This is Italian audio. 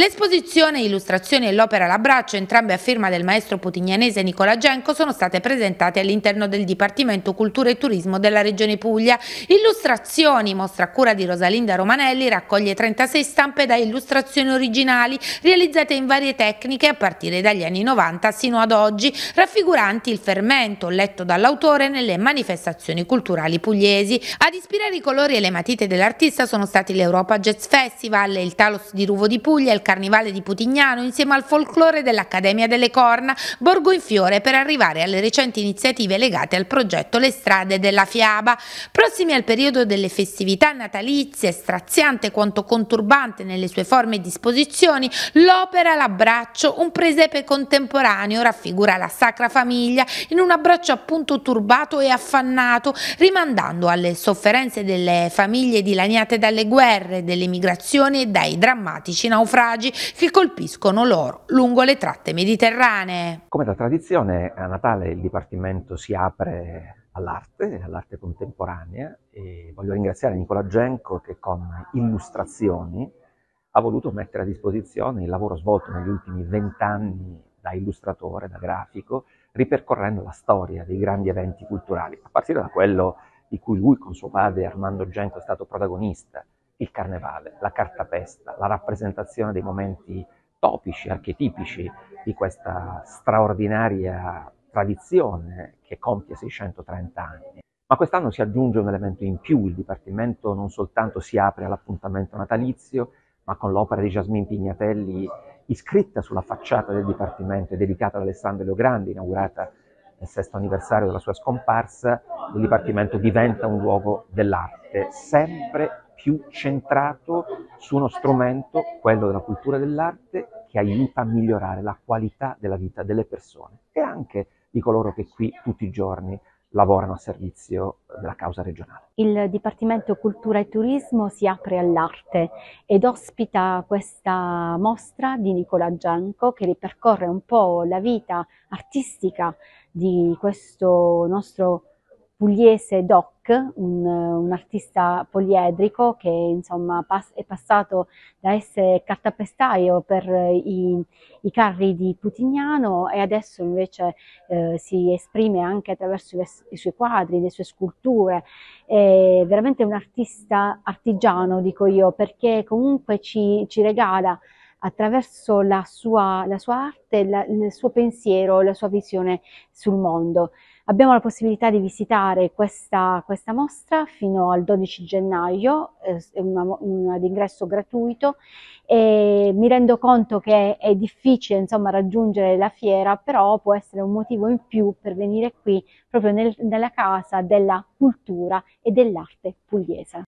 L'esposizione, illustrazioni e l'opera L'abbraccio, entrambe a firma del maestro putignanese Nicola Genco, sono state presentate all'interno del Dipartimento Cultura e Turismo della Regione Puglia. Illustrazioni, mostra a cura di Rosalinda Romanelli, raccoglie 36 stampe da illustrazioni originali realizzate in varie tecniche a partire dagli anni 90 sino ad oggi, raffiguranti il fermento letto dall'autore nelle manifestazioni culturali pugliesi. Ad ispirare i colori e le matite dell'artista sono stati l'Europa Jazz Festival, il Talos di Ruvo di Puglia, il Carnivale di Putignano insieme al folklore dell'Accademia delle Corna, Borgo in Fiore per arrivare alle recenti iniziative legate al progetto Le strade della Fiaba. Prossimi al periodo delle festività natalizie, straziante quanto conturbante nelle sue forme e disposizioni, l'opera L'abbraccio, un presepe contemporaneo, raffigura la Sacra Famiglia in un abbraccio appunto turbato e affannato, rimandando alle sofferenze delle famiglie dilaniate dalle guerre, delle migrazioni e dai drammatici naufragi naufragi che colpiscono loro lungo le tratte mediterranee. Come da tradizione a Natale il Dipartimento si apre all'arte, all'arte contemporanea e voglio ringraziare Nicola Genco che con illustrazioni ha voluto mettere a disposizione il lavoro svolto negli ultimi vent'anni da illustratore, da grafico, ripercorrendo la storia dei grandi eventi culturali, a partire da quello di cui lui con suo padre Armando Genco è stato protagonista, il carnevale, la cartapesta, la rappresentazione dei momenti topici, archetipici di questa straordinaria tradizione che compie 630 anni. Ma quest'anno si aggiunge un elemento in più, il Dipartimento non soltanto si apre all'appuntamento natalizio, ma con l'opera di Jasmine Pignatelli iscritta sulla facciata del Dipartimento e dedicata ad Alessandro Leograndi, inaugurata nel sesto anniversario della sua scomparsa, il Dipartimento diventa un luogo dell'arte, sempre più centrato su uno strumento, quello della cultura dell'arte, che aiuta a migliorare la qualità della vita delle persone e anche di coloro che qui tutti i giorni lavorano a servizio della causa regionale. Il Dipartimento Cultura e Turismo si apre all'arte ed ospita questa mostra di Nicola Gianco che ripercorre un po' la vita artistica di questo nostro pugliese Doc, un, un artista poliedrico che insomma, pass è passato da essere cartapestaio per i, i, carri di Putignano e adesso invece eh, si esprime anche attraverso i, i, suoi quadri, le sue sculture. È veramente un artista artigiano, dico io, perché comunque ci, ci regala attraverso la sua, la sua arte, la, il suo pensiero, la sua visione sul mondo. Abbiamo la possibilità di visitare questa, questa mostra fino al 12 gennaio, eh, è un ingresso gratuito e mi rendo conto che è difficile insomma, raggiungere la fiera, però può essere un motivo in più per venire qui proprio nel, nella casa della cultura e dell'arte pugliese.